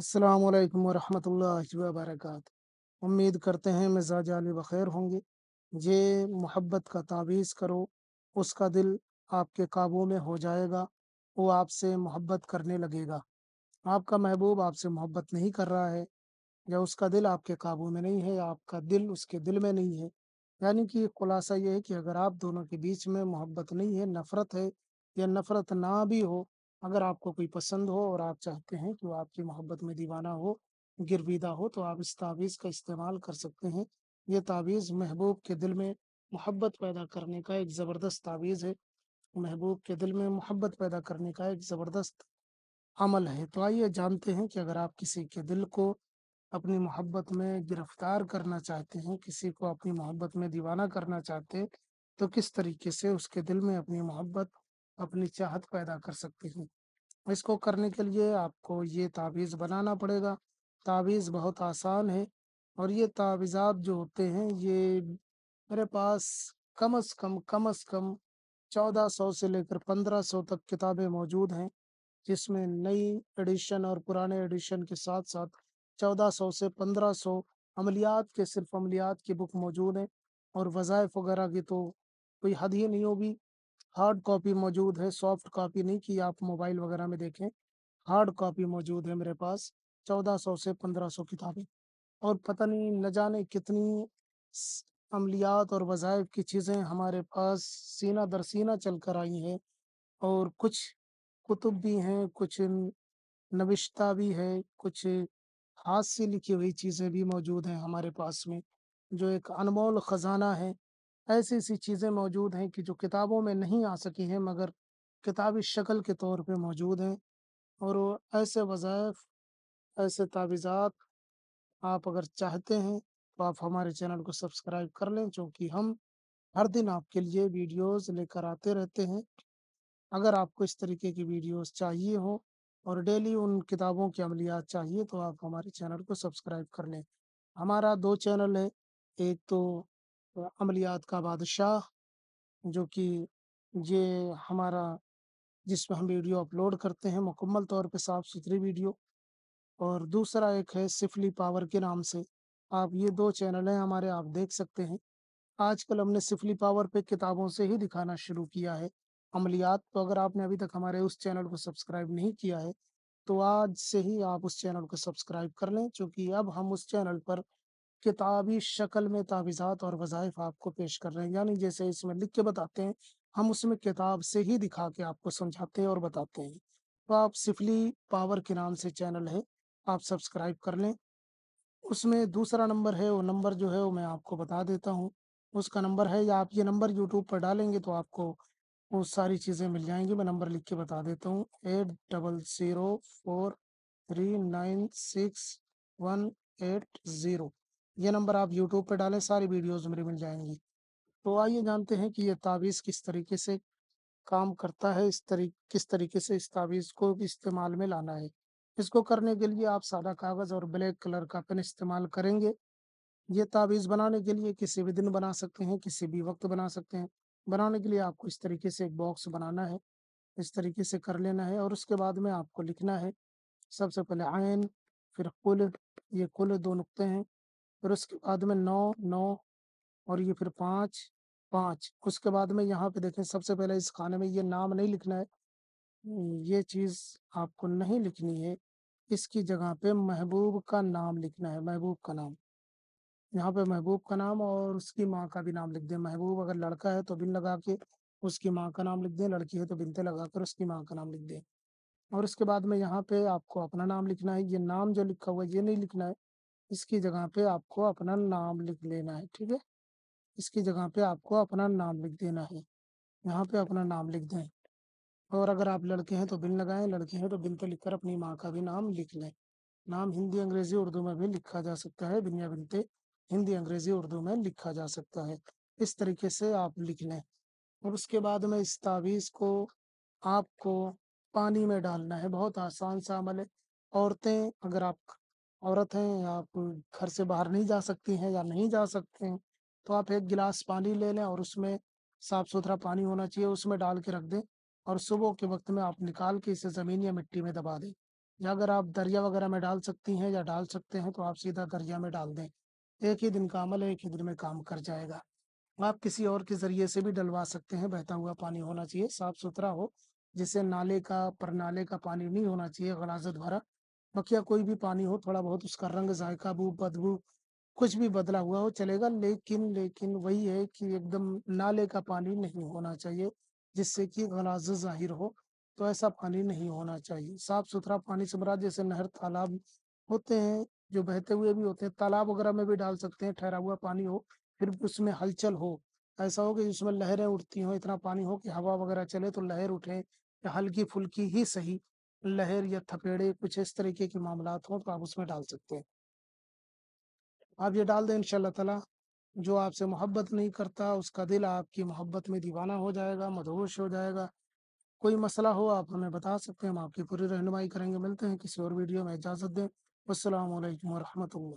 असलकम वालेकुम वरहमतुल्लाहि उम्मीद करते हैं मैं मिजाज आली बखैर होंगे ये मोहब्बत का तावीज़ करो उसका दिल आपके काबू में हो जाएगा वो आपसे मोहब्बत करने लगेगा आपका महबूब आपसे मोहब्बत नहीं कर रहा है या उसका दिल आपके काबू में नहीं है या आपका दिल उसके दिल में नहीं है यानी कि खुलासा ये है कि अगर आप दोनों के बीच में मोहब्बत नहीं है नफ़रत है या नफ़रत ना भी हो अगर आपको कोई पसंद हो और आप चाहते हैं कि वो आपकी मोहब्बत में दीवाना हो गिरविदा हो तो आप इस तावीज़ का इस्तेमाल कर सकते हैं ये तावीज़ महबूब के दिल में मोहब्बत पैदा करने का एक ज़बरदस्त तावीज़ है महबूब के दिल में मोहब्बत पैदा करने का एक ज़बरदस्त अमल है तो आइए जानते हैं कि अगर आप किसी के दिल को अपनी मोहब्बत में गिरफ्तार करना चाहते हैं किसी को अपनी मोहब्बत में दीवाना करना चाहते हैं तो किस तरीके से उसके दिल में अपनी मोहब्बत अपनी चाहत पैदा कर सकते हूँ इसको करने के लिए आपको ये ताबीज़ बनाना पड़ेगा ताबीज़ बहुत आसान है और ये ताबीज़ात जो होते हैं ये मेरे पास कम अज़ कम कम अज़ कम चौदह सौ से लेकर पंद्रह सौ तक किताबें मौजूद हैं जिसमें नई एडिशन और पुराने एडिशन के साथ साथ चौदह सौ से पंद्रह सौ अमलियात के सिर्फ अमलियात की बुक मौजूद हैं और वज़ायफ़ वगैरह की तो कोई हद ही नहीं होगी हार्ड कॉपी मौजूद है सॉफ्ट कॉपी नहीं कि आप मोबाइल वगैरह में देखें हार्ड कॉपी मौजूद है मेरे पास 1400 से 1500 किताबें और पता नहीं न जाने कितनी अमलियात और वज़ाइफ की चीज़ें हमारे पास सीना दर सीना चल कर आई हैं और कुछ कुतुब भी हैं कुछ नविश्ता भी है कुछ हाथ से लिखी हुई चीज़ें भी मौजूद हैं हमारे पास में जो एक अनमोल ख़जाना है ऐसी ऐसी चीज़ें मौजूद हैं कि जो किताबों में नहीं आ सकी हैं मगर किताबी शक्ल के तौर पे मौजूद हैं और वो ऐसे वज़ाइफ ऐसे तावीज़ात आप अगर चाहते हैं तो आप हमारे चैनल को सब्सक्राइब कर लें क्योंकि हम हर दिन आपके लिए वीडियोस लेकर आते रहते हैं अगर आपको इस तरीके की वीडियोस चाहिए हो और डेली उन किताबों की अमलियात चाहिए तो आप हमारे चैनल को सब्सक्राइब कर लें हमारा दो चैनल है एक तो अमलियात का बादशाह जो कि ये हमारा जिसमें हम वीडियो अपलोड करते हैं मुकम्मल तौर पे साफ़ सुथरी वीडियो और दूसरा एक है सिफली पावर के नाम से आप ये दो चैनल हैं हमारे आप देख सकते हैं आजकल हमने सिफली पावर पे किताबों से ही दिखाना शुरू किया है अमलियात तो अगर आपने अभी तक हमारे उस चैनल को सब्सक्राइब नहीं किया है तो आज से ही आप उस चैनल को सब्सक्राइब कर लें चूँकि अब हम उस चैनल पर किताबी शक्ल में तावीज़ात और वज़ाइफ आपको पेश कर रहे हैं यानी जैसे इसमें लिख के बताते हैं हम उसमें किताब से ही दिखा के आपको समझाते हैं और बताते हैं तो आप सिफली पावर के नाम से चैनल है आप सब्सक्राइब कर लें उसमें दूसरा नंबर है वो नंबर जो है वो मैं आपको बता देता हूँ उसका नंबर है या आप ये नंबर यूट्यूब पर डालेंगे तो आपको वो सारी चीज़ें मिल जाएंगी मैं नंबर लिख के बता देता हूँ eight double zero four three nine six one eight zero ये नंबर आप यूट्यूब पर डालें सारी वीडियोज़ मेरी मिल जाएंगी तो आइए जानते हैं कि ये तावीज़ किस तरीके से काम करता है इस तरी किस तरीके से इस तावीज़ को इस्तेमाल में लाना है इसको करने के लिए आप सादा कागज़ और ब्लैक कलर का पेन इस्तेमाल करेंगे ये तावीज़ बनाने के लिए किसी भी दिन बना सकते हैं किसी भी वक्त बना सकते हैं बनाने के लिए आपको इस तरीके से एक बॉक्स बनाना है इस तरीके से कर लेना है और उसके बाद में आपको लिखना है सबसे पहले आयन फिर कुल ये कुल दो नुकते हैं फिर उसके बाद में नौ नौ और ये फिर पाँच पाँच उसके बाद में यहाँ पे देखें सबसे पहले इस खाने में ये नाम नहीं लिखना है ये चीज़ आपको नहीं लिखनी है इसकी जगह पे महबूब का नाम लिखना है महबूब का नाम यहाँ पे महबूब का नाम और उसकी माँ का भी नाम लिख दें महबूब अगर लड़का है तो बिन लगा के उसकी माँ का नाम लिख दें लड़की है तो बिनते लगा कर उसकी माँ का नाम लिख दें और उसके बाद में यहाँ पे आपको अपना नाम लिखना है ये नाम जो लिखा हुआ है ये नहीं लिखना है इसकी जगह पे आपको अपना नाम लिख लेना है ठीक है इसकी जगह पे आपको अपना नाम लिख देना है यहाँ पे अपना नाम लिख दें और अगर आप लड़के हैं तो बिन लगाएं लड़के हैं तो बिन पे लिखकर अपनी माँ का भी नाम लिख लें नाम हिंदी अंग्रेजी उर्दू में भी लिखा जा सकता है बिन या बिनते हिंदी अंग्रेजी उर्दू में लिखा जा सकता है इस तरीके से आप लिख लें और उसके बाद में इस तावीज़ को आपको पानी में डालना है बहुत आसान सा अमल है औरतें अगर आप औरत हैं आप घर से बाहर नहीं जा सकती हैं या नहीं जा सकते हैं तो आप एक गिलास पानी ले लें और उसमें साफ सुथरा पानी होना चाहिए उसमें डाल के रख दें और सुबह के वक्त में आप निकाल के इसे ज़मीन या मिट्टी में दबा दें या अगर आप दरिया वगैरह में डाल सकती हैं या डाल सकते हैं तो आप सीधा दरिया में डाल दें एक ही दिन का अमल है एक ही दिन में काम कर जाएगा आप किसी और के ज़रिए से भी डलवा सकते हैं बहता हुआ पानी होना चाहिए साफ सुथरा हो जिससे नाले का नाले का पानी नहीं होना चाहिए गलाजत भरा बकिया कोई भी पानी हो थोड़ा बहुत उसका रंग जायका बू बदबू कुछ भी बदला हुआ हो चलेगा लेकिन लेकिन वही है कि एकदम नाले का पानी नहीं होना चाहिए जिससे कि गलाज जाहिर हो तो ऐसा पानी नहीं होना चाहिए साफ सुथरा पानी से मरा जैसे नहर तालाब होते हैं जो बहते हुए भी होते हैं तालाब वगैरह में भी डाल सकते हैं ठहरा हुआ पानी हो फिर उसमें हलचल हो ऐसा हो कि उसमें लहरें उठती हो इतना पानी हो कि हवा वगैरह चले तो लहर उठे या हल्की फुल्की ही सही लहर या थपेड़े कुछ इस तरीके के मामला हों तो आप उसमें डाल सकते हैं आप ये डाल दें इनशाला तला जो आपसे मोहब्बत नहीं करता उसका दिल आपकी मोहब्बत में दीवाना हो जाएगा मदहोश हो जाएगा कोई मसला हो आप हमें बता सकते हैं हम आपकी पूरी रहनुमाई करेंगे मिलते हैं किसी और वीडियो में इजाज़त दें असल वरहमल